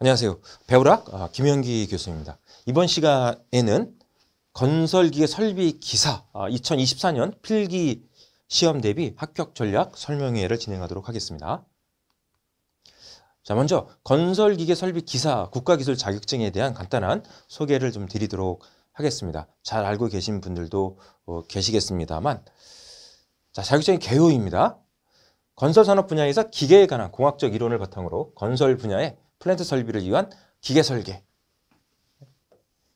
안녕하세요. 배우락 아, 김현기 교수입니다. 이번 시간에는 건설기계 설비 기사 2024년 아, 필기 시험 대비 합격 전략 설명회를 진행하도록 하겠습니다. 자, 먼저 건설기계 설비 기사 국가기술 자격증에 대한 간단한 소개를 좀 드리도록 하겠습니다. 잘 알고 계신 분들도 어, 계시겠습니다만 자, 자격증의 개요입니다. 건설 산업 분야에서 기계에 관한 공학적 이론을 바탕으로 건설 분야의 플랜트 설비를 위한 기계 설계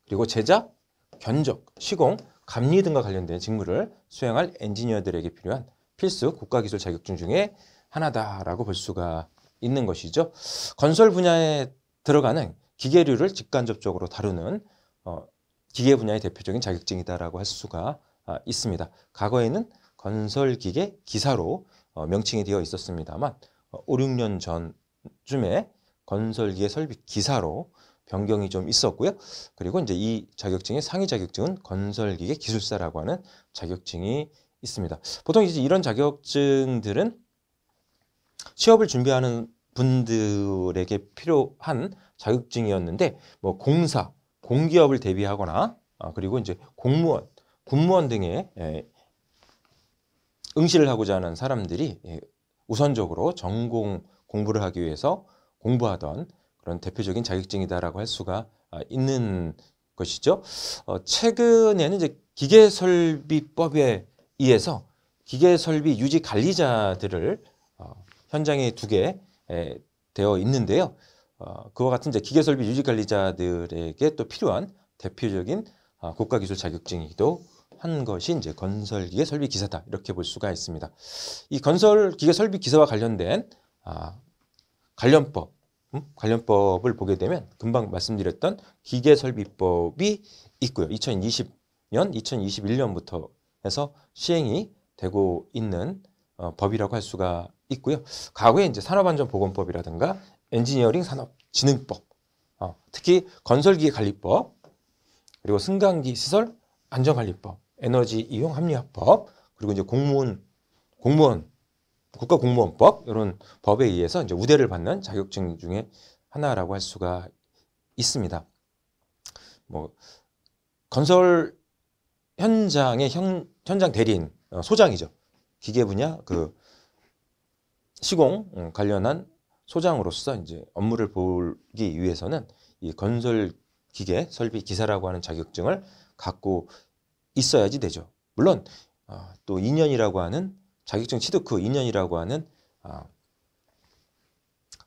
그리고 제작, 견적, 시공, 감리 등과 관련된 직무를 수행할 엔지니어들에게 필요한 필수 국가기술 자격증 중에 하나다라고 볼 수가 있는 것이죠. 건설 분야에 들어가는 기계류를 직간접적으로 다루는 어, 기계 분야의 대표적인 자격증이다라고 할 수가 아, 있습니다. 과거에는 건설기계 기사로 어, 명칭이 되어 있었습니다만 어, 5, 6년 전쯤에 건설기의 설비 기사로 변경이 좀 있었고요. 그리고 이제 이 자격증의 상위 자격증은 건설기계 기술사라고 하는 자격증이 있습니다. 보통 이제 이런 자격증들은 취업을 준비하는 분들에게 필요한 자격증이었는데 뭐 공사, 공기업을 대비하거나 아, 그리고 이제 공무원, 군무원 등의 예, 응시를 하고자 하는 사람들이 예, 우선적으로 전공 공부를 하기 위해서 공부하던 그런 대표적인 자격증이다라고 할 수가 아, 있는 것이죠. 어, 최근에는 이제 기계설비법에 의해서 기계설비 유지 관리자들을 어, 현장에 두게 에, 되어 있는데요. 어, 그와 같은 이제 기계설비 유지 관리자들에게 또 필요한 대표적인 어, 아, 국가기술 자격증이기도 한 것이 이제 건설 기계 설비 기사다 이렇게 볼 수가 있습니다. 이 건설 기계 설비 기사와 관련된 아, 관련법 관련법을 보게 되면 금방 말씀드렸던 기계설비법이 있고요. 2020년, 2021년부터 해서 시행이 되고 있는 어, 법이라고 할 수가 있고요. 과거에 이제 산업안전보건법이라든가 엔지니어링 산업진흥법, 어, 특히 건설기계 관리법, 그리고 승강기 시설 안전관리법, 에너지 이용 합리화법, 그리고 이제 공무원 공무원 국가공무원법 이런 법에 의해서 이제 우대를 받는 자격증 중에 하나라고 할 수가 있습니다. 뭐 건설 현장의 현, 현장 대리인 어, 소장이죠. 기계 분야 그 시공 어, 관련한 소장으로서 이제 업무를 보기 위해서는 이 건설 기계 설비 기사라고 하는 자격증을 갖고 있어야지 되죠. 물론 어, 또 2년이라고 하는 자격증 취득 후 그 2년이라고 하는 아,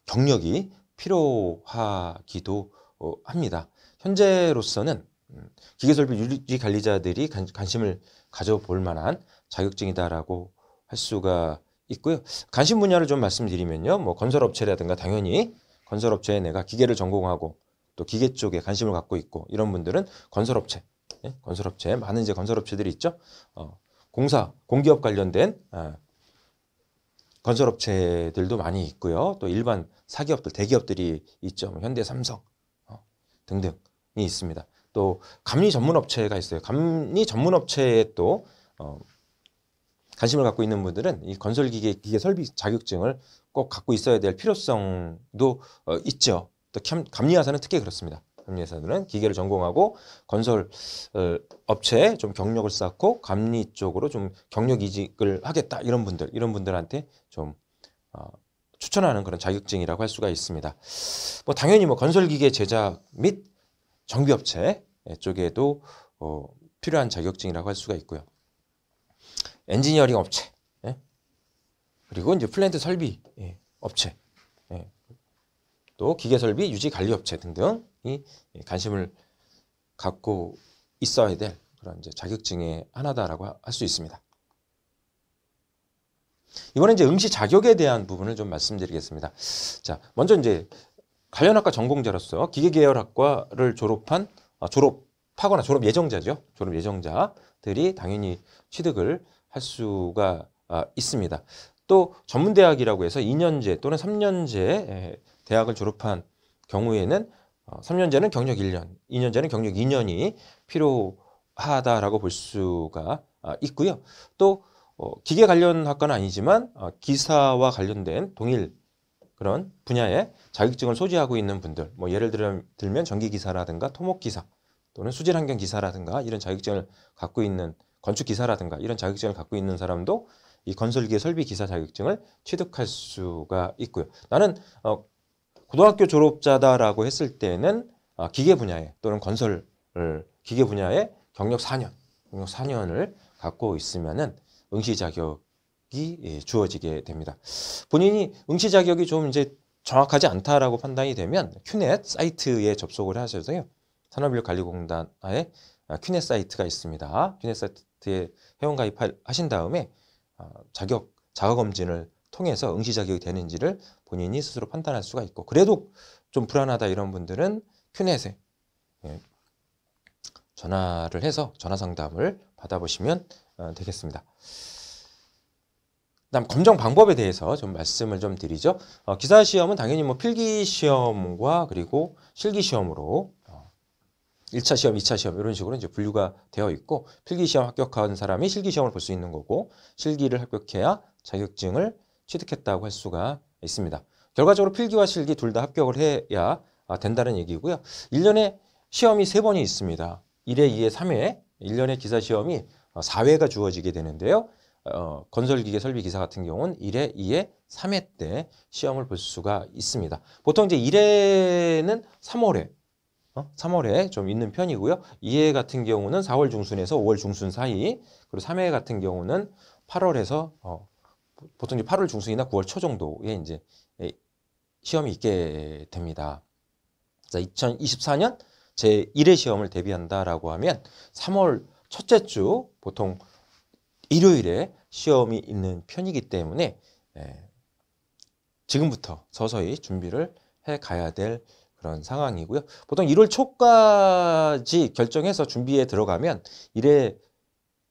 경력이 필요하기도 어, 합니다. 현재로서는 음, 기계설비 유지 관리자들이 관심을 가져볼 만한 자격증이다라고 할 수가 있고요. 관심 분야를 좀 말씀드리면요. 뭐 건설업체라든가 당연히 건설업체에 내가 기계를 전공하고 또 기계 쪽에 관심을 갖고 있고 이런 분들은 건설업체, 예, 건설업체 많은 이제 건설업체들이 있죠. 어, 공사, 공기업 관련된 아, 건설업체들도 많이 있고요. 또 일반 사기업들, 대기업들이 있죠. 뭐 현대, 삼성 어, 등등이 있습니다. 또 감리 전문업체가 있어요. 감리 전문업체에 또 어, 관심을 갖고 있는 분들은 이 건설기계 기계 설비 자격증을 꼭 갖고 있어야 될 필요성도 어, 있죠. 또 감리하사는 특히 그렇습니다. 합리회사들은 기계를 전공하고 건설 어, 업체에 좀 경력을 쌓고 감리 쪽으로 좀 경력 이직을 하겠다 이런 분들 이런 분들한테 좀 어, 추천하는 그런 자격증이라고 할 수가 있습니다. 뭐 당연히 뭐 건설 기계 제작 및 정비 업체 예, 쪽에도 어, 필요한 자격증이라고 할 수가 있고요. 엔지니어링 업체 예? 그리고 이제 플랜트 설비 예, 업체 예. 또 기계 설비 유지 관리 업체 등등 이 관심을 갖고 있어야 될 그런 이제 자격증의 하나다라고 할 수 있습니다. 이번에 이제 응시 자격에 대한 부분을 좀 말씀드리겠습니다. 자, 먼저 이제 관련학과 전공자로서 기계계열학과를 졸업한 아, 졸업하거나 졸업 예정자죠. 졸업 예정자들이 당연히 취득을 할 수가 아, 있습니다. 또 전문대학이라고 해서 2년제 또는 3년제 대학을 졸업한 경우에는 3년제는 어, 경력 1년, 2년제는 경력 2년이 필요하다라고 볼 수가 아, 있고요. 또 어, 기계 관련 학과는 아니지만 어, 기사와 관련된 동일 그런 분야에 자격증을 소지하고 있는 분들, 뭐 예를 들면 전기기사라든가 토목기사 또는 수질환경기사라든가 이런 자격증을 갖고 있는 건축기사라든가 이런 자격증을 갖고 있는 사람도 이 건설기계 설비기사 자격증을 취득할 수가 있고요. 나는 어, 고등학교 졸업자다라고 했을 때는 아, 기계 분야에 또는 건설 을 기계 분야에 경력 4년, 경력 4년을 갖고 있으면은 응시 자격이 예, 주어지게 됩니다. 본인이 응시 자격이 좀 이제 정확하지 않다라고 판단이 되면 큐넷 사이트에 접속을 하셔서요. 산업인력관리공단의 아, 큐넷 사이트가 있습니다. 큐넷 사이트에 회원가입하신 다음에 아, 자격 자가검진을 통해서 응시 자격이 되는지를 본인이 스스로 판단할 수가 있고 그래도 좀 불안하다 이런 분들은 큐넷에 예, 전화를 해서 전화 상담을 받아보시면 어, 되겠습니다. 다음 검정 방법에 대해서 좀 말씀을 좀 드리죠. 어, 기사 시험은 당연히 뭐 필기 시험과 그리고 실기 시험으로 어, 1차 시험, 2차 시험 이런 식으로 이제 분류가 되어 있고 필기 시험 합격한 사람이 실기 시험을 볼 수 있는 거고 실기를 합격해야 자격증을 취득했다고 할 수가 있습니다. 결과적으로 필기와 실기 둘 다 합격을 해야 아, 된다는 얘기고요. 1년에 시험이 3번이 있습니다. 1회, 2회, 3회 1년에 기사 시험이 4회가 어, 주어지게 되는데요. 어, 건설기계 설비 기사 같은 경우는 1회, 2회, 3회 때 시험을 볼 수가 있습니다. 보통 이제 1회는 3월에 어? 3월에 좀 있는 편이고요. 2회 같은 경우는 4월 중순에서 5월 중순 사이 그리고 3회 같은 경우는 8월에서 어, 보통 이제 8월 중순이나 9월 초 정도에 이제 예, 시험이 있게 됩니다. 자, 2024년 제 1회 시험을 대비한다라고 하면 3월 첫째 주 보통 일요일에 시험이 있는 편이기 때문에 예, 지금부터 서서히 준비를 해 가야 될 그런 상황이고요. 보통 1월 초까지 결정해서 준비에 들어가면 1회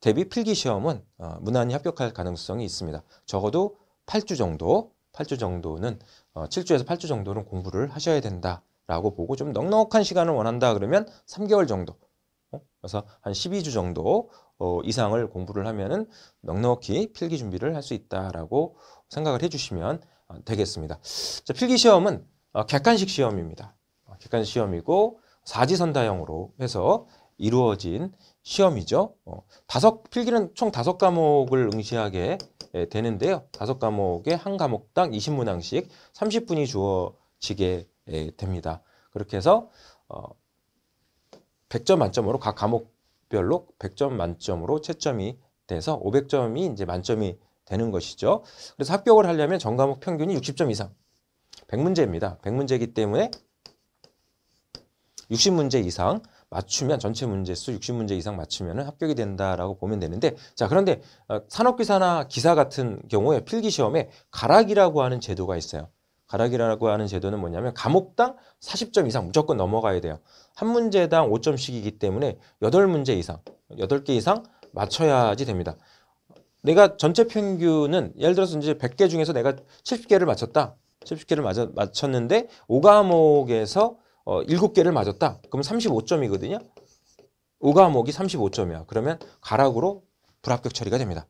대비 필기 시험은 어, 무난히 합격할 가능성이 있습니다. 적어도 8주 정도, 8주 정도는 7주에서 어, 8주 정도는 공부를 하셔야 된다라고 보고 좀 넉넉한 시간을 원한다 그러면 3개월 정도, 어, 그래서 한 12주 정도 이상을 공부를 하면은 넉넉히 필기 준비를 할 수 있다라고 생각을 해주시면 되겠습니다. 자, 필기 시험은 객관식 시험입니다. 객관식 시험이고 사지선다형으로 해서 이루어진 시험이죠. 어, 다섯 필기는 총 다섯 과목을 응시하게 예, 되는데요. 다섯 과목에 한 과목당 20문항씩 30분이 주어지게 예, 됩니다. 그렇게 해서 어, 100점 만점으로 각 과목별로 100점 만점으로 채점이 돼서 500점이 이제 만점이 되는 것이죠. 그래서 합격을 하려면 전 과목 평균이 60점 이상 100문제입니다. 100문제이기 때문에 60문제 이상 맞추면 전체 문제수 60문제 이상 맞추면 합격이 된다라고 보면 되는데 자 그런데 어, 산업기사나 기사 같은 경우에 필기시험에 가락이라고 하는 제도가 있어요. 가락이라고 하는 제도는 뭐냐면 감옥당 40점 이상 무조건 넘어가야 돼요. 한 문제당 5점씩이기 때문에 8문제 이상, 8개 이상 맞춰야지 됩니다. 내가 전체 평균은 예를 들어서 이제 100개 중에서 내가 70개를 맞췄다. 70개를 맞아, 맞췄는데 5과목에서 어, 7개를 맞았다. 그럼 35점이거든요. 오과목이 35점이야. 그러면 가락으로 불합격 처리가 됩니다.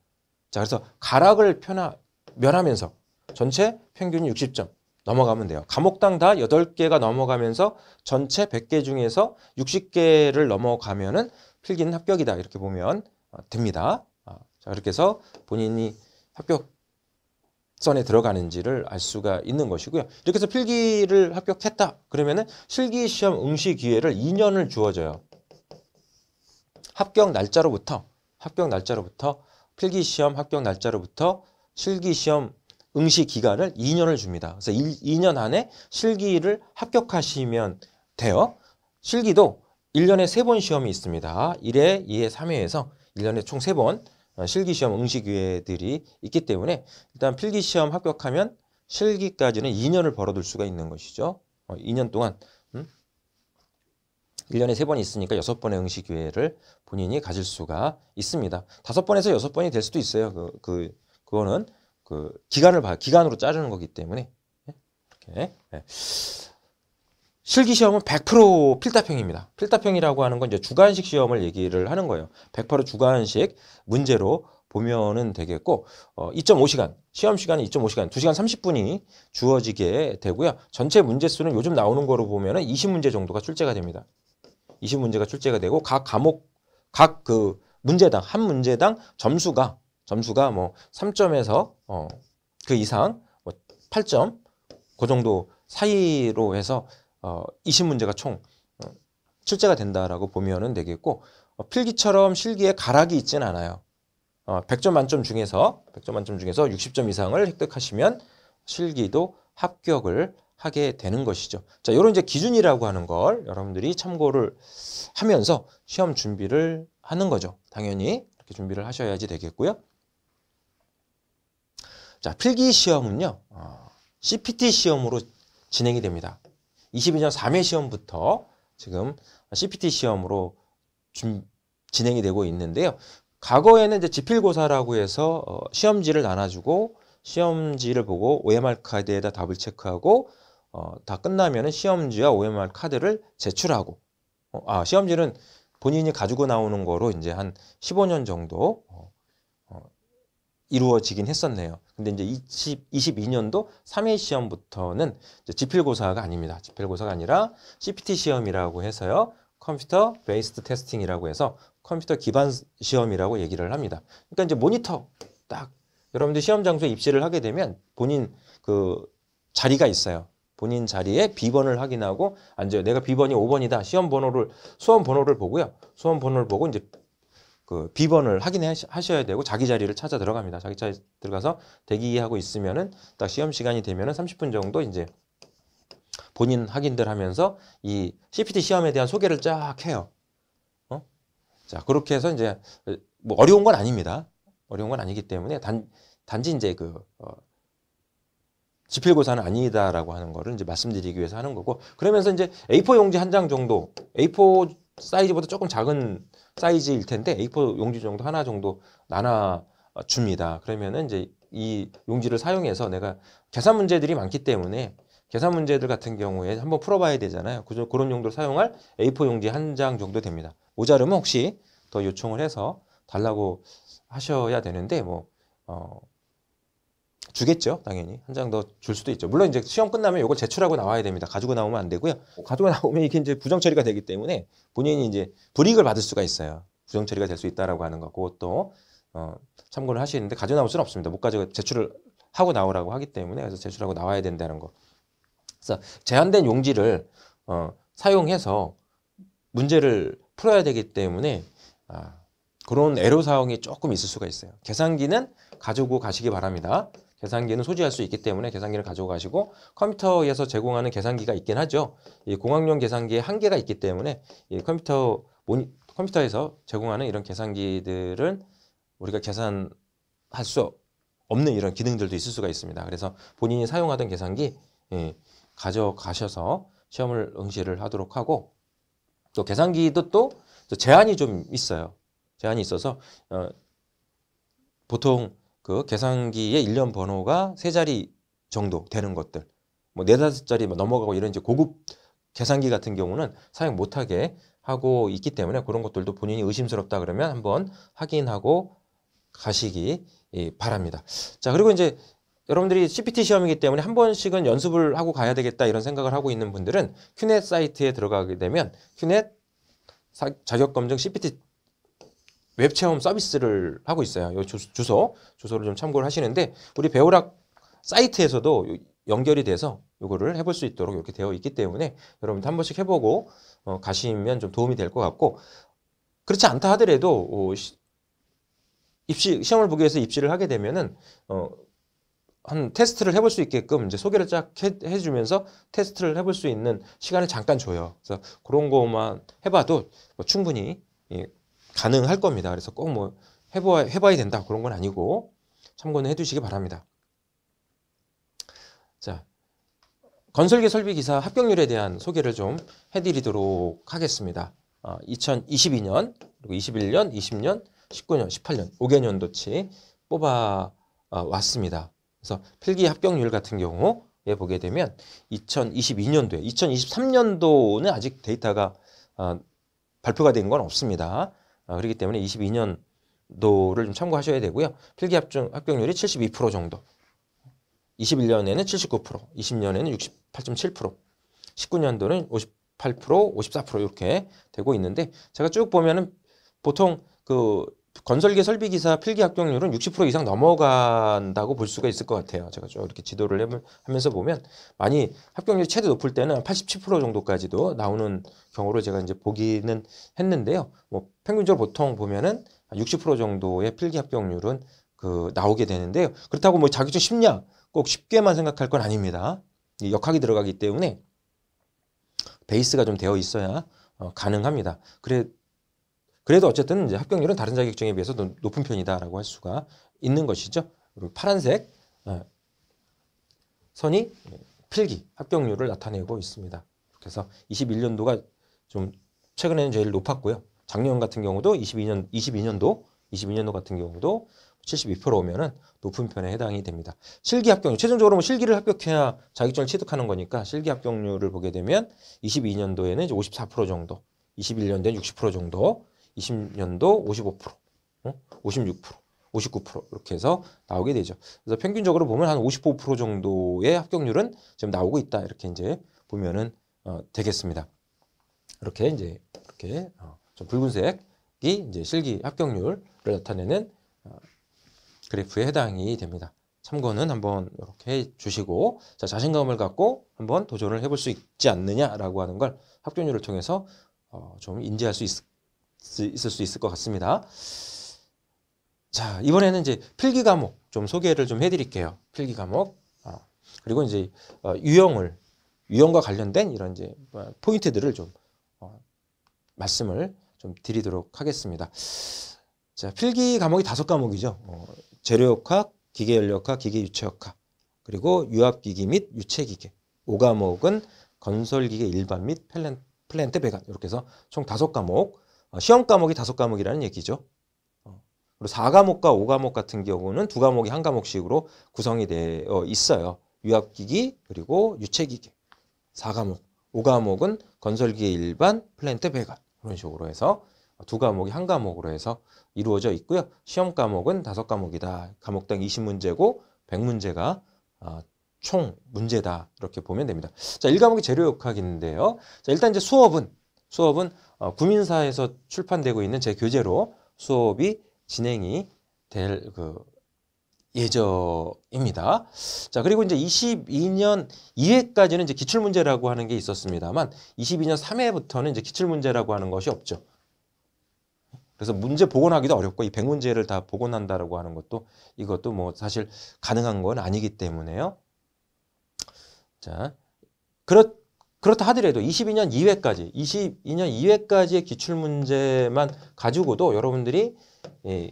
자, 그래서 가락을 편하, 면하면서 전체 평균이 60점 넘어가면 돼요. 감옥당다 8개가 넘어가면서 전체 100개 중에서 60개를 넘어가면 은 필기는 합격이다. 이렇게 보면 어, 됩니다. 어, 자, 이렇게 해서 본인이 합격 선에 들어가는지를 알 수가 있는 것이고요. 이렇게 해서 필기를 합격했다. 그러면은 실기 시험 응시 기회를 2년을 주어져요. 합격 날짜로부터 합격 날짜로부터 필기 시험 합격 날짜로부터 실기 시험 응시 기간을 2년을 줍니다. 그래서 1, 2년 안에 실기를 합격하시면 돼요. 실기도 1년에 3번 시험이 있습니다. 1회, 2회, 3회에서 1년에 총 3번 어, 실기시험 응시기회들이 있기 때문에 일단 필기시험 합격하면 실기까지는 2년을 벌어둘 수가 있는 것이죠. 2년 어, 동안 1년에 음? 3번 있으니까 6번의 응시 기회를 본인이 가질 수가 있습니다. 5번에서 6번이 될 수도 있어요. 그, 그, 그거는 그 기간을 봐, 기간으로 자르는 거기 때문에. 예? 이렇게. 네. 실기 시험은 100% 필답형입니다. 필답형이라고 하는 건 이제 주관식 시험을 얘기를 하는 거예요. 100% 주관식 문제로 보면 되겠고 어, 2.5시간 시험 시간은 2.5시간 2시간 30분이 주어지게 되고요. 전체 문제 수는 요즘 나오는 거로 보면은 20문제 정도가 출제가 됩니다. 20문제가 출제가 되고 각 과목 각 그 문제당 한 문제당 점수가 점수가 뭐 3점에서 어, 그 이상 뭐 8점 그 정도 사이로 해서 어, 20문제가 총 어, 출제가 된다라고 보면 되겠고 어, 필기처럼 실기에 가락이 있진 않아요. 어, 100점 만점 중에서 100점 만점 중에서 60점 이상을 획득하시면 실기도 합격을 하게 되는 것이죠. 자, 요런 이제 기준이라고 하는 걸 여러분들이 참고를 하면서 시험 준비를 하는 거죠. 당연히 이렇게 준비를 하셔야지 되겠고요. 자, 필기 시험은요. 어, CPT 시험으로 진행이 됩니다. 22년 3회 시험부터 지금 CPT 시험으로 준, 진행이 되고 있는데요. 과거에는 이제 지필고사라고 해서 어, 시험지를 나눠주고 시험지를 보고 OMR 카드에다 답을 체크하고 어, 다끝나면 시험지와 OMR 카드를 제출하고 어, 아 시험지는 본인이 가지고 나오는 거로 이제 한 15년 정도 어, 이루어지긴 했었네요. 근데 이제 20, 22년도 3회 시험부터는 지필고사가 아닙니다. 지필고사가 아니라 CPT 시험이라고 해서요. 컴퓨터 베이스드 테스팅이라고 해서 컴퓨터 기반 시험이라고 얘기를 합니다. 그러니까 이제 모니터 딱 여러분들 시험 장소에 입시를 하게 되면 본인 그 자리가 있어요. 본인 자리에 비번을 확인하고 앉아요. 내가 비번이 5번이다. 시험 번호를 수험 번호를 보고요. 수험 번호를 보고 이제 그 비번을 확인하셔야 되고 자기 자리를 찾아 들어갑니다. 자기 자리 들어가서 대기하고 있으면은 딱 시험 시간이 되면은 30분 정도 이제 본인 확인들 하면서 이 CPT 시험에 대한 소개를 쫙 해요. 어? 자, 그렇게 해서 이제 어, 뭐 어려운 건 아닙니다. 어려운 건 아니기 때문에 단 단지 이제 그 어, 지필고사는 아니다라고 하는 거를 이제 말씀드리기 위해서 하는 거고 그러면서 이제 A4 용지 한 장 정도 A4 사이즈보다 조금 작은 사이즈일 텐데 A4 용지 정도 하나 정도 나눠 줍니다. 그러면은 이제 이 용지를 사용해서 내가 계산 문제들이 많기 때문에 계산 문제들 같은 경우에 한번 풀어봐야 되잖아요. 그저 그런 용도로 사용할 A4 용지 한 장 정도 됩니다. 모자르면 혹시 더 요청을 해서 달라고 하셔야 되는데 뭐 어, 주겠죠, 당연히. 한 장 더 줄 수도 있죠. 물론 이제 시험 끝나면 이걸 제출하고 나와야 됩니다. 가지고 나오면 안 되고요. 어. 가지고 나오면 이게 이제 부정 처리가 되기 때문에 본인이 이제 불이익을 받을 수가 있어요. 부정 처리가 될 수 있다라고 하는 거. 그것도 어, 참고를 하시는데 가져 나올 수는 없습니다. 못 가지고 제출을 하고 나오라고 하기 때문에 그래서 제출하고 나와야 된다는 거. 그래서 제한된 용지를 어, 사용해서 문제를 풀어야 되기 때문에 아, 그런 애로 사항이 조금 있을 수가 있어요. 계산기는 가지고 가시기 바랍니다. 계산기는 소지할 수 있기 때문에 계산기를 가지고 가시고 컴퓨터에서 제공하는 계산기가 있긴 하죠. 이 공학용 계산기의 한계가 있기 때문에 이 컴퓨터 모니, 컴퓨터에서 제공하는 이런 계산기들은 우리가 계산할 수 없는 이런 기능들도 있을 수가 있습니다. 그래서 본인이 사용하던 계산기 예, 가져가셔서 시험을 응시를 하도록 하고 또 계산기도 또 제한이 좀 있어요. 제한이 있어서 어, 보통 그 계산기의 일련 번호가 세 자리 정도 되는 것들 뭐 네다섯 자리 뭐 넘어가고 이런 이제 고급 계산기 같은 경우는 사용 못하게 하고 있기 때문에 그런 것들도 본인이 의심스럽다 그러면 한번 확인하고 가시기 예, 바랍니다. 자 그리고 이제 여러분들이 CPT 시험이기 때문에 한 번씩은 연습을 하고 가야 되겠다 이런 생각을 하고 있는 분들은 큐넷 사이트에 들어가게 되면 큐넷 자격검증 CPT 웹 체험 서비스를 하고 있어요. 요 주소, 주소를 좀 참고를 하시는데 우리 배우락 사이트에서도 연결이 돼서 이거를 해볼 수 있도록 이렇게 되어 있기 때문에 여러분도 한 번씩 해보고 어, 가시면 좀 도움이 될 것 같고 그렇지 않다 하더라도 어, 시, 입시 시험을 보기 위해서 입시를 하게 되면은 어, 한 테스트를 해볼 수 있게끔 이제 소개를 쫙 해, 해주면서 테스트를 해볼 수 있는 시간을 잠깐 줘요. 그래서 그런 것만 해봐도 뭐 충분히 예, 가능할 겁니다. 그래서 꼭뭐 해봐, 해봐야 된다 그런 건 아니고 참고는 해두시기 바랍니다. 자, 건설계 설비 기사 합격률에 대한 소개를 좀 해드리도록 하겠습니다. 어, 아, 2022년, 그리고 21년, 20년, 19년, 18년, 5개년도치 뽑아 아, 왔습니다. 그래서 필기 합격률 같은 경우에 보게 되면 2022년도에, 2023년도는 아직 데이터가 어, 발표가 된 건 없습니다. 아, 그렇기 때문에 22년도를 좀 참고하셔야 되고요. 필기 합중 합격률이 72% 정도. 21년에는 79%, 20년에는 68.7%, 19년도는 58%, 54% 이렇게 되고 있는데 제가 쭉 보면은 보통 그 건설계 설비기사 필기 합격률은 60% 이상 넘어간다고 볼 수가 있을 것 같아요. 제가 좀 이렇게 지도를 하면서 보면 많이 합격률 최대 높을 때는 87% 정도까지도 나오는 경우를 제가 이제 보기는 했는데요. 뭐 평균적으로 보통 보면은 60% 정도의 필기 합격률은 그 나오게 되는데요. 그렇다고 뭐 자격증 심리학 꼭 쉽게만 생각할 건 아닙니다. 역학이 들어가기 때문에 베이스가 좀 되어 있어야 어, 가능합니다. 그래 그래도 어쨌든 이제 합격률은 다른 자격증에 비해서 높은 편이다라고 할 수가 있는 것이죠. 그리고 파란색 어, 선이 필기 합격률을 나타내고 있습니다. 그래서 21년도가 좀 최근에는 제일 높았고요. 작년 같은 경우도 22년 22년도 22년도 같은 경우도 72%면은 높은 편에 해당이 됩니다. 실기 합격률 최종적으로 뭐 실기를 합격해야 자격증을 취득하는 거니까 실기 합격률을 보게 되면 22년도에는 이제 54% 정도, 2 1년도에60% 정도 20년도 55%, 어? 56%, 59% 이렇게 해서 나오게 되죠. 그래서 평균적으로 보면 한 55% 정도의 합격률은 지금 나오고 있다 이렇게 이제 보면은 어, 되겠습니다. 이렇게 이제 이렇게 어, 좀 붉은색이 이제 실기 합격률을 나타내는 어, 그래프에 해당이 됩니다. 참고는 한번 이렇게 해 주시고 자, 자신감을 갖고 한번 도전을 해볼 수 있지 않느냐라고 하는 걸 합격률을 통해서 어, 좀 인지할 수 있을 있을 수 있을 것 같습니다. 자, 이번에는 이제 필기 과목 좀 소개를 좀 해드릴게요. 필기 과목. 어, 그리고 이제 어, 유형을, 유형과 관련된 이런 이제 어, 포인트들을 좀 어, 말씀을 좀 드리도록 하겠습니다. 자, 필기 과목이 다섯 과목이죠. 어, 재료역학, 기계연료학 기계유체역학, 그리고 유압기기 및 유체기계. 오과목은 건설기계 일반 및 플랜트 배관. 이렇게 해서 총 다섯 과목 아, 시험 과목이 다섯 과목이라는 얘기죠. 어. 그리고 4과목과 5과목 같은 경우는 두 과목이 한 과목씩으로 구성이 되어 있어요. 유압기기 그리고 유체기계 4과목 5과목은 건설기계 일반 플랜트 배관 이런 식으로 해서 두 과목이 한 과목으로 해서 이루어져 있고요. 시험 과목은 다섯 과목이다. 과목당 20문제고 100문제가 아, 총 문제다. 이렇게 보면 됩니다. 자, 1과목이 재료역학인데요. 자, 일단 이제 수업은 수업은 어, 구민사에서 출판되고 있는 제 교재로 수업이 진행이 될그 예정입니다. 자, 그리고 이제 22년 2회까지는 이제 기출문제라고 하는 게 있었습니다만 22년 3회부터는 이제 기출문제라고 하는 것이 없죠. 그래서 문제 복원하기도 어렵고 이 100문제를 다 복원한다라고 하는 것도 이것도 뭐 사실 가능한 건 아니기 때문에요. 자, 그렇 그렇다 하더라도 22년 2회까지 22년 2회까지의 기출문제만 가지고도 여러분들이 예,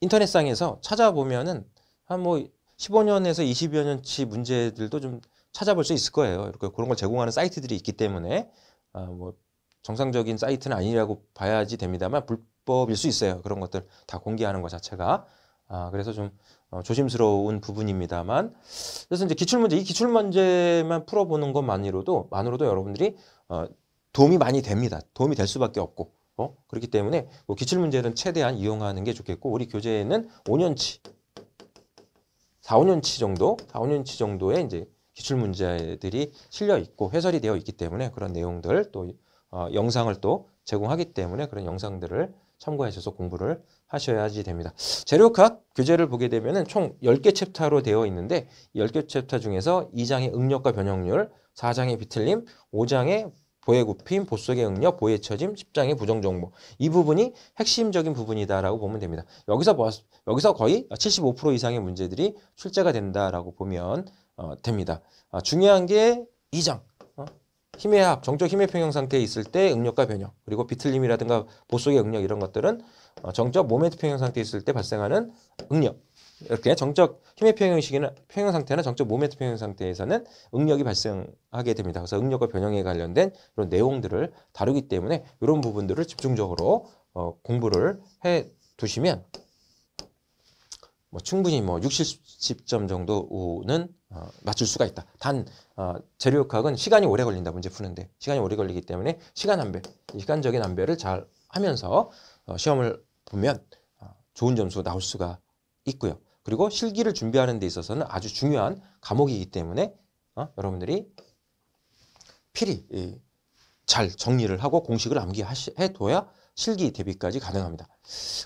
인터넷상에서 찾아보면은 한 뭐 15년에서 20여 년치 문제들도 좀 찾아볼 수 있을 거예요. 이렇게 그런 걸 제공하는 사이트들이 있기 때문에 아, 뭐 정상적인 사이트는 아니라고 봐야지 됩니다만 불법일 수 있어요. 그런 것들 다 공개하는 것 자체가 아, 그래서 좀 어, 조심스러운 부분입니다만 그래서 이제 기출문제 이 기출문제만 풀어보는 것만으로도 만으로도 여러분들이 어, 도움이 많이 됩니다. 도움이 될 수밖에 없고 어? 그렇기 때문에 뭐 기출문제는 최대한 이용하는 게 좋겠고 우리 교재에는 5년치 4, 5년치 정도 4, 5년치 정도의 이제 기출문제들이 실려 있고 해설이 되어 있기 때문에 그런 내용들 또 어, 영상을 또 제공하기 때문에 그런 영상들을 참고하셔서 공부를 하셔야지 됩니다. 재료학 교재를 보게 되면 총 10개 챕터로 되어 있는데 10개 챕터 중에서 2장의 응력과 변형률, 4장의 비틀림, 5장의 보혜 굽힘, 보속의 응력, 보혜 처짐, 10장의 부정정보. 이 부분이 핵심적인 부분이다라고 보면 됩니다. 여기서, 뭐, 여기서 거의 75% 이상의 문제들이 출제가 된다라고 보면 어, 됩니다. 아, 중요한 게 2장. 힘의 합, 정적 힘의 평형 상태에 있을 때 응력과 변형, 그리고 비틀림이라든가 보속의 응력 이런 것들은 어, 정적 모멘트 평형 상태에 있을 때 발생하는 응력. 이렇게 정적 힘의 평형 시기는 평형 상태나 정적 모멘트 평형 상태에서는 응력이 발생하게 됩니다. 그래서 응력과 변형에 관련된 이런 내용들을 다루기 때문에 이런 부분들을 집중적으로 어, 공부를 해 두시면 뭐 충분히 뭐 60점 정도는 어, 맞출 수가 있다. 단 어, 재료역학은 시간이 오래 걸린다. 문제 푸는데 시간이 오래 걸리기 때문에 시간 안배, 시간적인 안배를 잘 하면서 어, 시험을 보면 어, 좋은 점수 나올 수가 있고요. 그리고 실기를 준비하는 데 있어서는 아주 중요한 과목이기 때문에 어, 여러분들이 필히 이, 잘 정리를 하고 공식을 암기해둬야 실기 대비까지 가능합니다.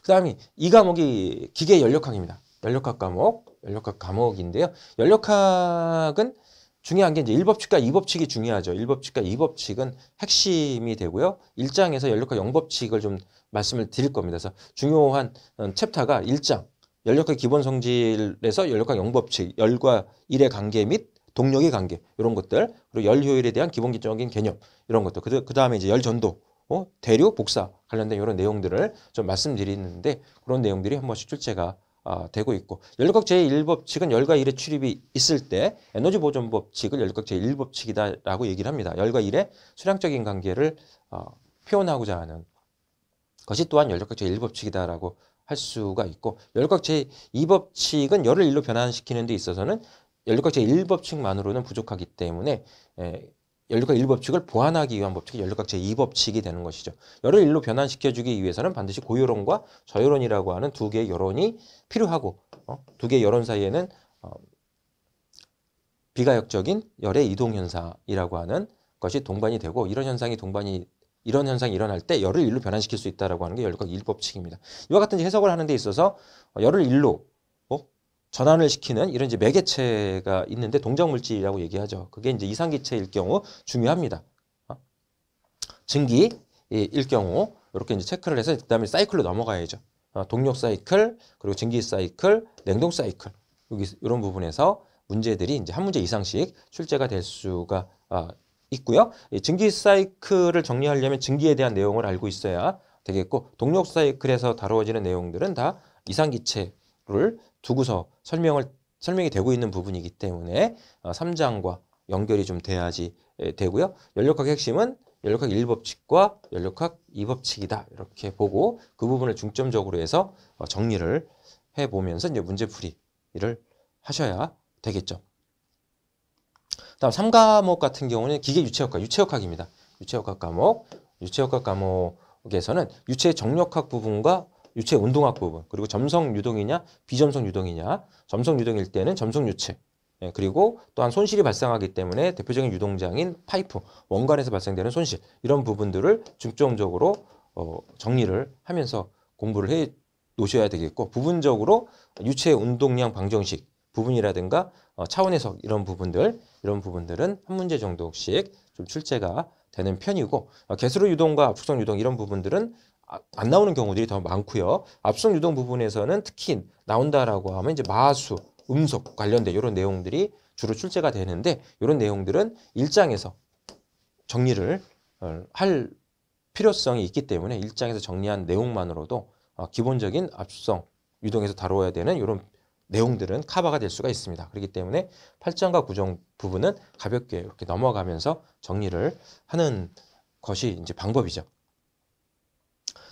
그 다음이 이 과목이 기계 연력학입니다. 연력학 과목, 연력학 과목인데요. 연력학은 중요한 게 이제 1법칙과 2법칙이 중요하죠. 1법칙과 2법칙은 핵심이 되고요. 1장에서 연력학 0법칙을 좀 말씀을 드릴 겁니다. 그래서 중요한 어, 챕터가 1장, 연력학 기본 성질에서 연력학 0법칙, 열과 일의 관계 및 동력의 관계 이런 것들, 그리고 열 효율에 대한 기본적인 개념 이런 것들. 그, 그 다음에 이제 열 전도, 어, 대류 복사 관련된 이런 내용들을 좀 말씀드리는데 그런 내용들이 한 번씩 출제가 아, 되고 있고 열각 제1법칙은 열과 일의 출입이 있을 때 에너지 보존 법칙을 열각 제1법칙이다라고 얘기를 합니다. 열과 일의 수량적인 관계를 어, 표현하고자 하는 것이 또한 열각 제1법칙이다라고 할 수가 있고 열각 제2법칙은 열을 일로 변환시키는 데 있어서는 열각 제1법칙만으로는 부족하기 때문에 에, 연료각 1법칙을 보완하기 위한 법칙이 연료각 제2법칙이 되는 것이죠. 열을 일로 변환시켜주기 위해서는 반드시 고요론과 저요론이라고 하는 두 개의 여론이 필요하고 어? 두 개의 여론 사이에는 어, 비가역적인 열의 이동 현상이라고 하는 것이 동반이 되고 이런 현상이 동반이 이런 현상이 일어날 때 열을 일로 변환시킬 수 있다라고 하는 게 열각 1법칙입니다. 이와 같은 해석을 하는 데 있어서 열을 일로 전환을 시키는 이런 이제 매개체가 있는데 동작물질이라고 얘기하죠. 그게 이제 이상기체일 경우 중요합니다. 어? 증기일 예, 경우 이렇게 이제 체크를 해서 그다음에 사이클로 넘어가야죠. 어, 동력 사이클 그리고 증기 사이클, 냉동 사이클 여기 이런 부분에서 문제들이 이제 한 문제 이상씩 출제가 될 수가 아, 있고요. 증기 사이클을 정리하려면 증기에 대한 내용을 알고 있어야 되겠고 동력 사이클에서 다루어지는 내용들은 다 이상기체를 두고서 설명을 설명이 되고 있는 부분이기 때문에 3장과 어, 연결이 좀 돼야지 되고요. 연력학의 핵심은 연력학 1법칙과 연력학 2법칙이다. 이렇게 보고 그 부분을 중점적으로 해서 어, 정리를 해 보면서 이제 문제풀이를 하셔야 되겠죠. 다음 3과목 같은 경우는 기계 유체역학, 유체역학입니다. 유체역학 과목, 유체역학 과목에서는 유체 의 정력학 부분과 유체 운동학 부분 그리고 점성 유동이냐 비점성 유동이냐 점성 유동일 때는 점성 유체 예, 그리고 또한 손실이 발생하기 때문에 대표적인 유동장인 파이프 원관에서 발생되는 손실 이런 부분들을 중점적으로 어, 정리를 하면서 공부를 해 놓으셔야 되겠고 부분적으로 유체 운동량 방정식 부분이라든가 어, 차원 해석 이런 부분들 이런 부분들은 한 문제 정도씩 좀 출제가 되는 편이고 어, 개수로 유동과 압축성 유동 이런 부분들은 아, 안 나오는 경우들이 더 많고요. 압축 유동 부분에서는 특히 나온다라고 하면 이제 마수, 음속 관련된 이런 내용들이 주로 출제가 되는데 이런 내용들은 일장에서 정리를 어, 할 필요성이 있기 때문에 일장에서 정리한 내용만으로도 어, 기본적인 압수성 유동에서 다루어야 되는 이런 내용들은 카바가 될 수가 있습니다. 그렇기 때문에 8장과 9장 부분은 가볍게 이렇게 넘어가면서 정리를 하는 것이 이제 방법이죠.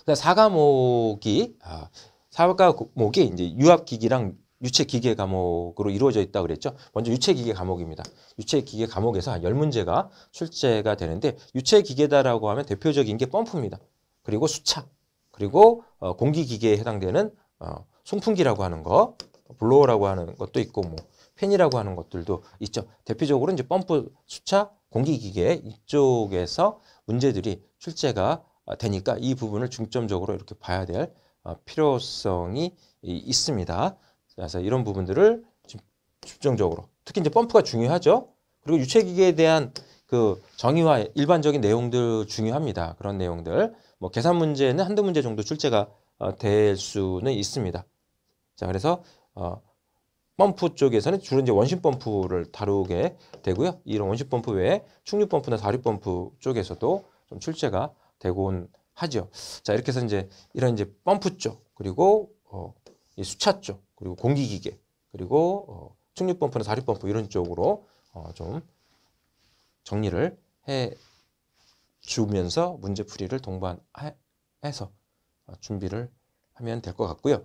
그러니까 사과목이 아, 사과목이 이제 유압기기랑 유체기계 과목으로 이루어져 있다 고 그랬죠. 먼저 유체기계 과목입니다. 유체기계 과목에서 한열 문제가 출제가 되는데 유체기계다라고 하면 대표적인 게 펌프입니다. 그리고 수차 그리고 어, 공기기계에 해당되는 어, 송풍기라고 하는 거, 블로어라고 하는 것도 있고 뭐 팬이라고 하는 것들도 있죠. 대표적으로 이제 펌프, 수차, 공기기계 이쪽에서 문제들이 출제가 아, 되니까 이 부분을 중점적으로 이렇게 봐야 될 아, 필요성이 있습니다. 그래서 이런 부분들을 집중적으로 특히 이제 펌프가 중요하죠. 그리고 유체기계에 대한 그 정의와 일반적인 내용들 중요합니다. 그런 내용들 뭐 계산 문제는 한두 문제 정도 출제가 어, 될 수는 있습니다. 자 그래서 어, 펌프 쪽에서는 주로 이제 원심 펌프를 다루게 되고요. 이런 원심 펌프 외에 충류 펌프나 사류 펌프 쪽에서도 좀 출제가 되곤 하죠. 자, 이렇게 해서 이제 이런 이제 펌프 쪽, 그리고 어, 이 수차 쪽, 그리고 공기기계, 그리고 어, 충류 펌프나 사류 펌프 이런 쪽으로 어, 좀 정리를 해 주면서 문제 풀이를 동반해서 어, 준비를 하면 될 것 같고요.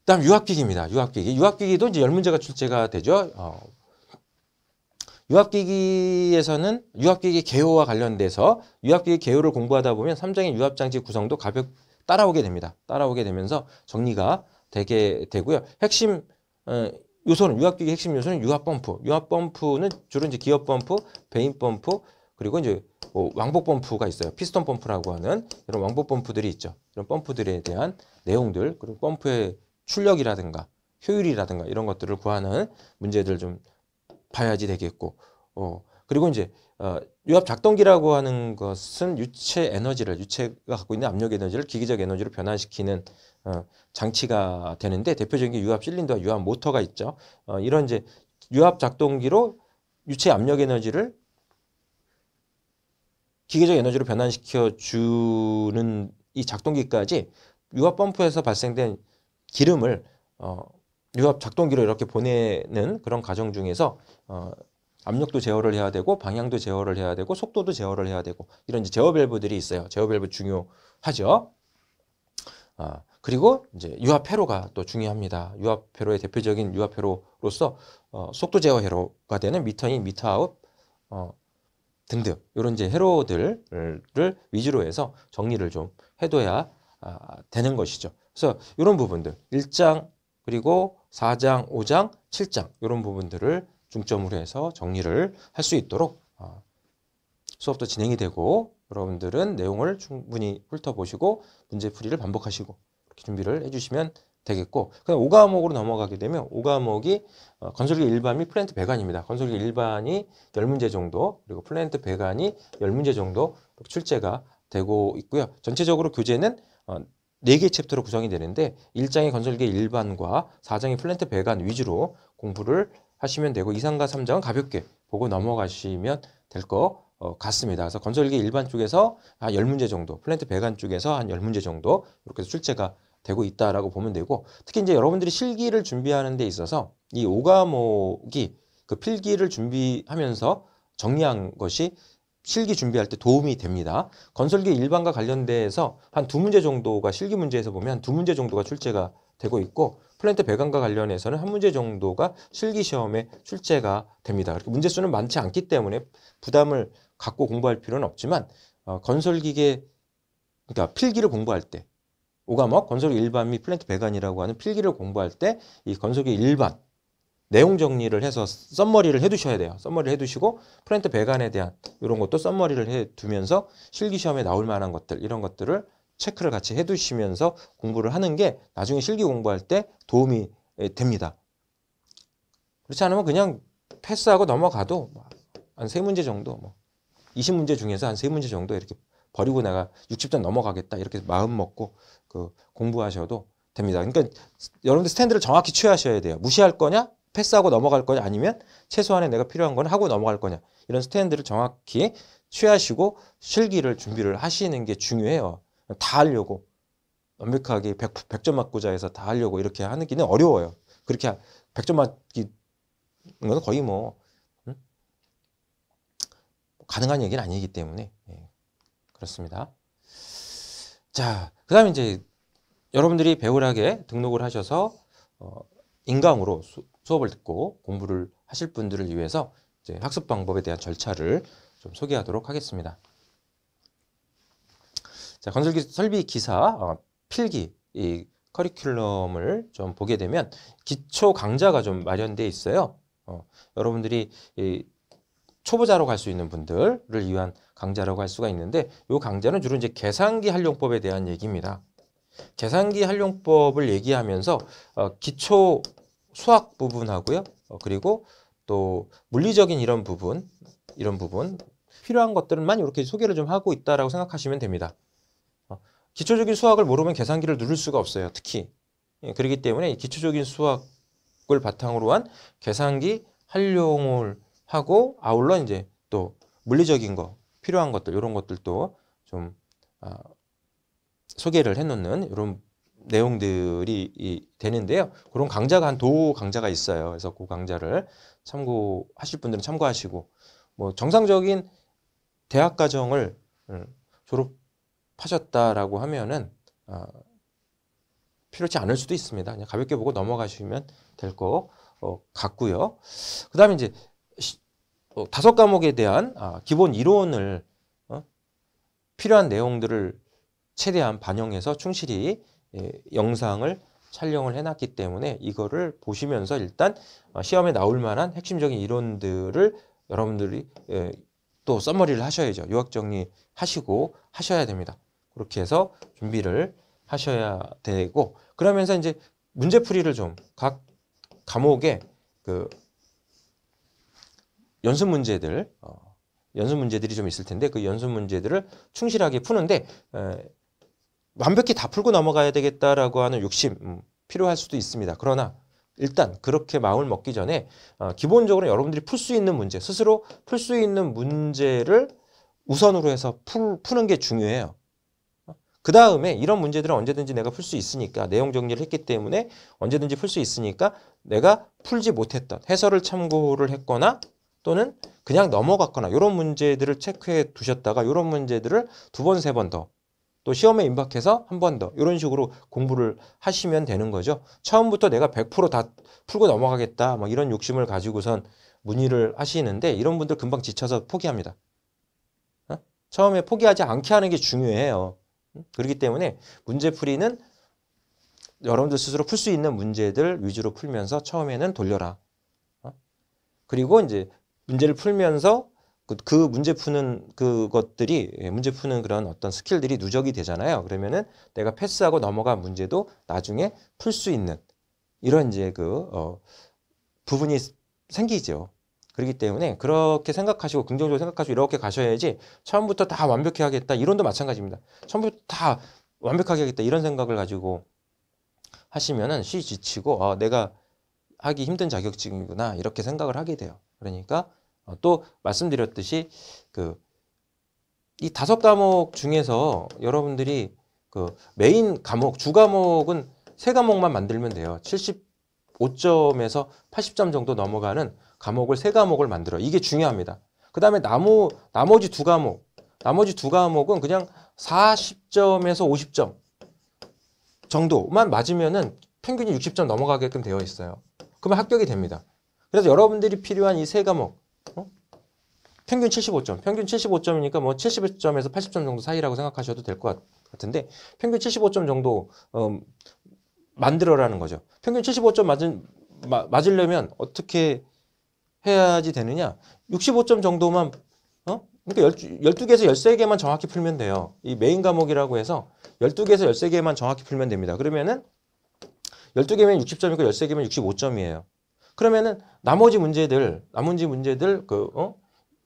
그다음 유학기기입니다. 유학기기. 유학기기도 이제 열 문제가 출제가 되죠. 어, 유압기기에서는 유압기기 개요와 관련돼서 유압기기 개요를 공부하다 보면 3장의 유압장치 구성도 가볍 따라오게 됩니다. 따라오게 되면서 정리가 되게 되고요. 핵심 어, 요소는 유압기기 핵심 요소는 유압 펌프. 유압 펌프는 주로 이제 기어 펌프, 베인 펌프 그리고 이제 뭐 왕복 펌프가 있어요. 피스톤 펌프라고 하는 이런 왕복 펌프들이 있죠. 이런 펌프들에 대한 내용들 그리고 펌프의 출력이라든가 효율이라든가 이런 것들을 구하는 문제들 좀 봐야지 되겠고 어 그리고 이제 어, 유압 작동기라고 하는 것은 유체 에너지를 유체가 갖고 있는 압력 에너지를 기계적 에너지로 변환시키는 어, 장치가 되는데 대표적인 게 유압 실린더와 유압 모터가 있죠. 어, 이런 이제 유압 작동기로 유체 압력 에너지를 기계적 에너지로 변환시켜 주는 이 작동기까지 유압 펌프에서 발생된 기름을 어, 유압 작동기로 이렇게 보내는 그런 과정 중에서 어, 압력도 제어를 해야 되고 방향도 제어를 해야 되고 속도도 제어를 해야 되고 이런 제어 밸브들이 있어요. 제어 밸브 중요하죠. 아, 그리고 이제 유압 회로가 또 중요합니다. 유압 회로의 대표적인 유압 회로로서 어, 속도 제어 회로가 되는 미터인 미터 아웃 어, 등등 이런 이제 회로들을 위주로 해서 정리를 좀 해둬야 아, 되는 것이죠. 그래서 이런 부분들 일장 그리고 4장, 5장, 7장 이런 부분들을 중점으로 해서 정리를 할 수 있도록 어, 수업도 진행이 되고 여러분들은 내용을 충분히 훑어보시고 문제풀이를 반복하시고 이렇게 준비를 해주시면 되겠고 그냥 5과목으로 넘어가게 되면 5과목이 어, 건설기 일반및 플랜트 배관입니다. 건설기 일반이 10문제 정도 그리고 플랜트 배관이 10문제 정도 출제가 되고 있고요. 전체적으로 교재는 어, 4개 챕터로 구성이 되는데 1장의 건설계 일반과 4장의 플랜트 배관 위주로 공부를 하시면 되고 2장과 3장은 가볍게 보고 넘어가시면 될것 어, 같습니다. 그래서 건설계 일반 쪽에서 한 10문제 정도, 플랜트 배관 쪽에서 한 10문제 정도 이렇게 출제가 되고 있다라고 보면 되고 특히 이제 여러분들이 실기를 준비하는 데 있어서 이오과목이그 필기를 준비하면서 정리한 것이 실기 준비할 때 도움이 됩니다. 건설기 일반과 관련돼서 한 두 문제 정도가 실기 문제에서 보면 두 문제 정도가 출제가 되고 있고 플랜트 배관과 관련해서는 한 문제 정도가 실기 시험에 출제가 됩니다. 그렇게 문제 수는 많지 않기 때문에 부담을 갖고 공부할 필요는 없지만 어, 건설기계 그러니까 필기를 공부할 때 오감업 건설기 일반 및 플랜트 배관이라고 하는 필기를 공부할 때 이 건설기 일반 내용 정리를 해서 썸머리를 해두셔야 돼요. 썸머리를 해두시고 프렌트 배관에 대한 이런 것도 썸머리를 해두면서 실기 시험에 나올 만한 것들 이런 것들을 체크를 같이 해두시면서 공부를 하는 게 나중에 실기 공부할 때 도움이 됩니다. 그렇지 않으면 그냥 패스하고 넘어가도 뭐 한세 문제 정도 뭐 20문제 중에서 한 세 문제 정도 이렇게 버리고 내가 60점 넘어가겠다 이렇게 마음 먹고 그 공부하셔도 됩니다. 그러니까 여러분들 스탠드를 정확히 취하셔야 돼요. 무시할 거냐? 패스하고 넘어갈 거냐 아니면 최소한의 내가 필요한 건 하고 넘어갈 거냐 이런 스탠드를 정확히 취하시고 실기를 준비를 하시는 게 중요해요. 다 하려고 완벽하게 100, 점 맞고자 해서 다 하려고 이렇게 하는 기는 어려워요. 그렇게 100점 맞기 건 거의 뭐 음? 가능한 얘기는 아니기 때문에 예, 그렇습니다. 자, 그 다음에 이제 여러분들이 배우락에 등록을 하셔서 어, 인강으로 수, 수업을 듣고 공부를 하실 분들을 위해서 이제 학습 방법에 대한 절차를 좀 소개하도록 하겠습니다. 자, 건설기 설비 기사 어, 필기 이 커리큘럼을 좀 보게 되면 기초 강좌가 좀 마련돼 있어요. 어, 여러분들이 이 초보자로 갈 수 있는 분들을 위한 강좌라고 할 수가 있는데 이 강좌는 주로 이제 계산기 활용법에 대한 얘기입니다. 계산기 활용법을 얘기하면서 어, 기초 수학 부분하고요. 어, 그리고 또 물리적인 이런 부분, 이런 부분 필요한 것들만 이렇게 소개를 좀 하고 있다라고 생각하시면 됩니다. 어, 기초적인 수학을 모르면 계산기를 누를 수가 없어요. 특히 예, 그렇기 때문에 기초적인 수학을 바탕으로 한 계산기 활용을 하고 아울러 이제 또 물리적인 거 필요한 것들 이런 것들도 좀 아, 소개를 해놓는 이런 내용들이 되는데요. 그런 강좌가 한 도 강좌가 있어요. 그래서 그 강좌를 참고하실 분들은 참고하시고 뭐 정상적인 대학 과정을 음, 졸업하셨다라고 하면은 어, 필요치 않을 수도 있습니다. 그냥 가볍게 보고 넘어가시면 될거 어, 같고요. 그다음에 이제 어, 다섯 과목에 대한 아, 기본 이론을 어, 필요한 내용들을 최대한 반영해서 충실히 예, 영상을 촬영을 해놨기 때문에 이거를 보시면서 일단 아, 시험에 나올 만한 핵심적인 이론들을 여러분들이 예, 또써머리를 하셔야죠. 요약 정리 하시고 하셔야 됩니다. 그렇게 해서 준비를 하셔야 되고 그러면서 이제 문제풀이를 좀 각 과목의 그 연습 문제들 어, 연습 문제들이 좀 있을 텐데 그 연습 문제들을 충실하게 푸는데 에, 완벽히 다 풀고 넘어가야 되겠다라고 하는 욕심 음, 필요할 수도 있습니다. 그러나 일단 그렇게 마음을 먹기 전에 어, 기본적으로 여러분들이 풀 수 있는 문제 스스로 풀 수 있는 문제를 우선으로 해서 풀, 푸는 게 중요해요. 그 다음에 이런 문제들은 언제든지 내가 풀 수 있으니까 내용 정리를 했기 때문에 언제든지 풀 수 있으니까 내가 풀지 못했던 해설을 참고를 했거나 또는 그냥 넘어갔거나 이런 문제들을 체크해 두셨다가 이런 문제들을 두번세번더 또 시험에 임박해서 한 번 더 이런 식으로 공부를 하시면 되는 거죠. 처음부터 내가 100%다 풀고 넘어가겠다 막 이런 욕심을 가지고선 문의를 하시는데 이런 분들 금방 지쳐서 포기합니다. 어? 처음에 포기하지 않게 하는 게 중요해요. 음? 그렇기 때문에 문제풀이는 여러분들 스스로 풀 수 있는 문제들 위주로 풀면서 처음에는 돌려라. 어? 그리고 이제 문제를 풀면서 그, 그 문제 푸는 그것들이 예, 문제 푸는 그런 어떤 스킬들이 누적이 되잖아요. 그러면은 내가 패스하고 넘어간 문제도 나중에 풀 수 있는 이런 이제 그 어, 부분이 생기죠. 그렇기 때문에 그렇게 생각하시고 긍정적으로 생각하시고 이렇게 가셔야지 처음부터 다 완벽히 하겠다 이론도 마찬가지입니다. 처음부터 다 완벽하게 하겠다 이런 생각을 가지고 하시면은 쉬 지치고 아, 내가 하기 힘든 자격증이구나 이렇게 생각을 하게 돼요. 그러니까 어, 또 말씀드렸듯이 그이 다섯 과목 중에서 여러분들이 그 메인 과목 주 과목은 세 과목만 만들면 돼요. 75점에서 80점 정도 넘어가는 과목을 세 과목을 만들어. 이게 중요합니다. 그 다음에 나무 나머지 두 과목 나머지 두 과목은 그냥 40점에서 50점 정도만 맞으면은 평균이 60점 넘어가게끔 되어 있어요. 그러면 합격이 됩니다. 그래서 여러분들이 필요한 이 세 과목 어? 평균 75점. 평균 75점이니까 뭐 70점에서 80점 정도 사이라고 생각하셔도 될 것 같은데 평균 75점 정도 음, 만들어라는 거죠. 평균 75점 맞은, 마, 맞으려면 어떻게 해야지 되느냐? 65점 정도만 어? 그러니까 12, 개에서 13개만 정확히 풀면 돼요. 이 메인 과목이라고 해서 12개에서 13개만 정확히 풀면 됩니다. 그러면은 12개면 60점이고 13개면 65점이에요. 그러면은 나머지 문제들, 나머지 문제들 그 어?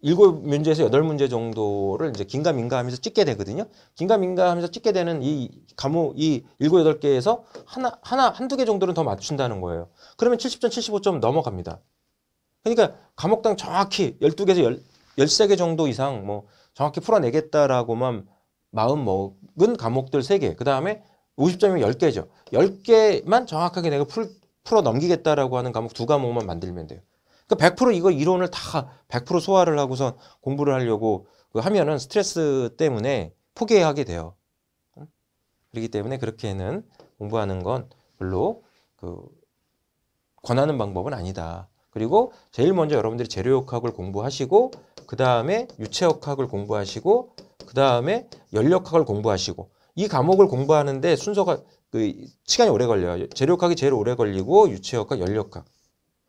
일곱 문제에서 여덟 문제 정도를 이제 긴가민가하면서 찍게 되거든요. 긴가민가하면서 찍게 되는 이 감옥 이 일곱 여덟 개에서 하나 하나 한두 개 정도는 더 맞춘다는 거예요. 그러면 70점, 75점 넘어갑니다. 그러니까 감옥당 정확히 12개에서 10, 13개 정도 이상 뭐 정확히 풀어내겠다라고만 마음 먹은 감옥들 세개그 다음에 50점이면 10개죠. 10개만 정확하게 내가 풀 풀어 넘기겠다라고 하는 과목 두 과목만 만들면 돼요. 그러니까 100% 이거 이론을 다 100% 소화를 하고서 공부를 하려고 그 하면은 스트레스 때문에 포기하게 돼요. 그렇기 때문에 그렇게는 공부하는 건 별로 그 권하는 방법은 아니다. 그리고 제일 먼저 여러분들이 재료역학을 공부하시고 그 다음에 유체역학을 공부하시고 그 다음에 연력학을 공부하시고 이 과목을 공부하는데 순서가 그 시간이 오래 걸려요. 재료학이 제일 오래 걸리고 유체역학, 연력학.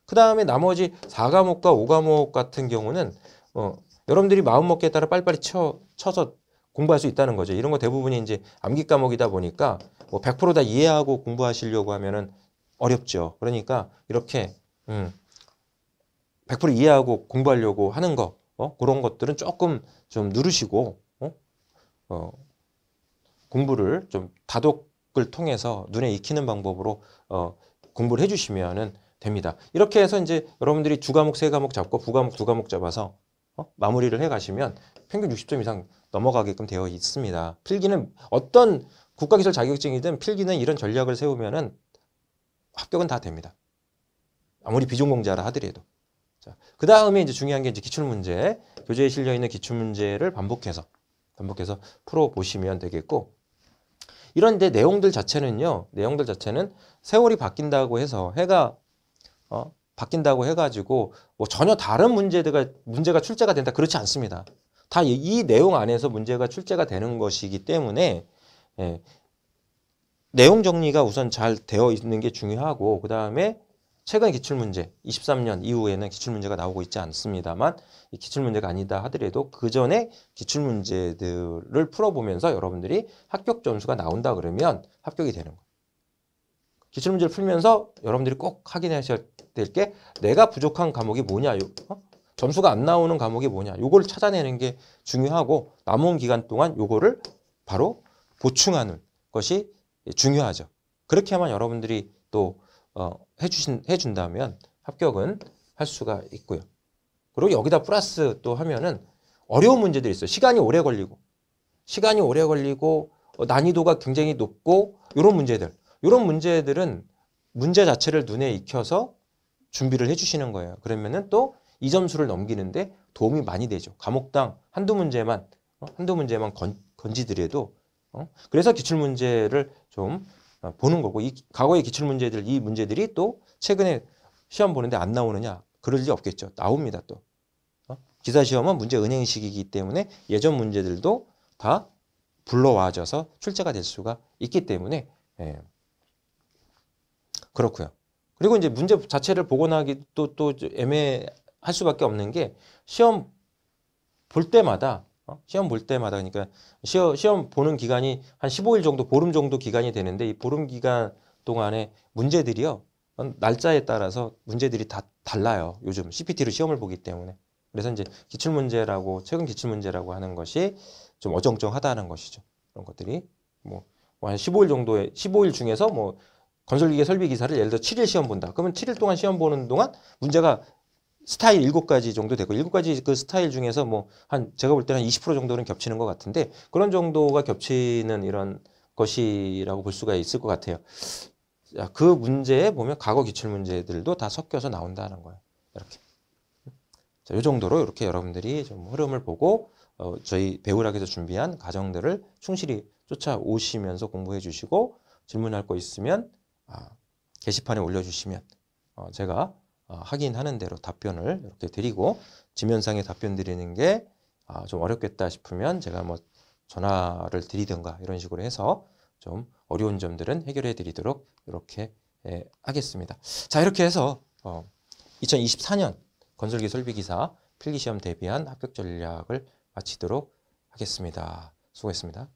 그 다음에 나머지 4과목과 5과목 같은 경우는 어, 여러분들이 마음먹기에 따라 빨리빨리 쳐, 쳐서 공부할 수 있다는 거죠. 이런 거 대부분이 이제 암기 과목이다 보니까 뭐 100%다 이해하고 공부하시려고 하면은 어렵죠. 그러니까 이렇게 음, 100% 이해하고 공부하려고 하는 거 어? 그런 것들은 조금 좀 누르시고 어? 어, 공부를 좀 다독 을 통해서 눈에 익히는 방법으로 어, 공부를 해주시면 됩니다. 이렇게 해서 이제 여러분들이 두 과목 세 과목 잡고 부과목 두 과목 잡아서 어? 마무리를 해가시면 평균 60점 이상 넘어가게끔 되어 있습니다. 필기는 어떤 국가기술 자격증이든 필기는 이런 전략을 세우면은 합격은 다 됩니다. 아무리 비전공자라 하더라도. 자, 그 다음에 이제 중요한 게 이제 기출문제, 교재에 실려있는 기출문제를 반복해서, 반복해서 풀어보시면 되겠고, 이런 데 내용들 자체는요. 내용들 자체는 세월이 바뀐다고 해서 해가 어, 바뀐다고 해가지고 뭐 전혀 다른 문제가 문제가 출제가 된다 그렇지 않습니다. 다 이 내용 안에서 문제가 출제가 되는 것이기 때문에 예, 내용 정리가 우선 잘 되어 있는 게 중요하고 그 다음에 최근 기출문제 23년 이후에는 기출문제가 나오고 있지 않습니다만 이 기출문제가 아니다 하더라도 그 전에 기출문제들을 풀어보면서 여러분들이 합격 점수가 나온다 그러면 합격이 되는 거예요. 기출문제를 풀면서 여러분들이 꼭 확인하셔야 될 게 내가 부족한 과목이 뭐냐 어? 점수가 안 나오는 과목이 뭐냐 요걸 찾아내는 게 중요하고 남은 기간 동안 요거를 바로 보충하는 것이 중요하죠. 그렇게 하면 여러분들이 또 어, 해주신, 해준다면 합격은 할 수가 있고요. 그리고 여기다 플러스 또 하면은 어려운 문제들이 있어요. 시간이 오래 걸리고 시간이 오래 걸리고 어, 난이도가 굉장히 높고 이런 문제들 이런 문제들은 문제 자체를 눈에 익혀서 준비를 해주시는 거예요. 그러면은 또 이 점수를 넘기는데 도움이 많이 되죠. 감옥당 한두 문제만 어, 한두 문제만 건, 건지더라도 어? 그래서 기출문제를 좀 어, 보는 거고 이 과거의 기출 문제들 이 문제들이 또 최근에 시험 보는데 안 나오느냐 그럴 리 없겠죠. 나옵니다 또. 어? 기사 시험은 문제 은행식이기 때문에 예전 문제들도 다 불러와져서 출제가 될 수가 있기 때문에 예. 그렇고요. 그리고 이제 문제 자체를 복원하기도또 애매할 수밖에 없는 게 시험 볼 때마다 어? 시험 볼 때마다 그러니까 시험, 시험 보는 기간이 한 15일 정도 보름 정도 기간이 되는데 이 보름 기간 동안에 문제들이요 어, 날짜에 따라서 문제들이 다 달라요 요즘 CPT로 시험을 보기 때문에 그래서 이제 기출문제라고 최근 기출문제라고 하는 것이 좀 어정쩡하다는 것이죠 그런 것들이 뭐한 뭐 15일 정도에 15일 중에서 뭐 건설기계 설비 기사를 예를 들어 7일 시험 본다. 그러면 7일 동안 시험 보는 동안 문제가 스타일 7가지 정도 되고 7가지 그 스타일 중에서 뭐 한 제가 볼 때는 한20% 정도는 겹치는 것 같은데 그런 정도가 겹치는 이런 것이라고 볼 수가 있을 것 같아요. 그 문제에 보면 과거 기출 문제들도 다 섞여서 나온다는 거예요. 이렇게. 자, 이 정도로 이렇게 여러분들이 좀 흐름을 보고 어, 저희 배우락에서 준비한 과정들을 충실히 쫓아오시면서 공부해 주시고 질문할 거 있으면 아, 게시판에 올려주시면 어, 제가 하긴 어, 하는 대로 답변을 이렇게 드리고 지면상의 답변 드리는 게좀 아, 어렵겠다 싶으면 제가 뭐 전화를 드리든가 이런 식으로 해서 좀 어려운 점들은 해결해 드리도록 이렇게 예, 하겠습니다. 자 이렇게 해서 2024년 어, 건설기 설비기사 필기시험 대비한 합격 전략을 마치도록 하겠습니다. 수고했습니다.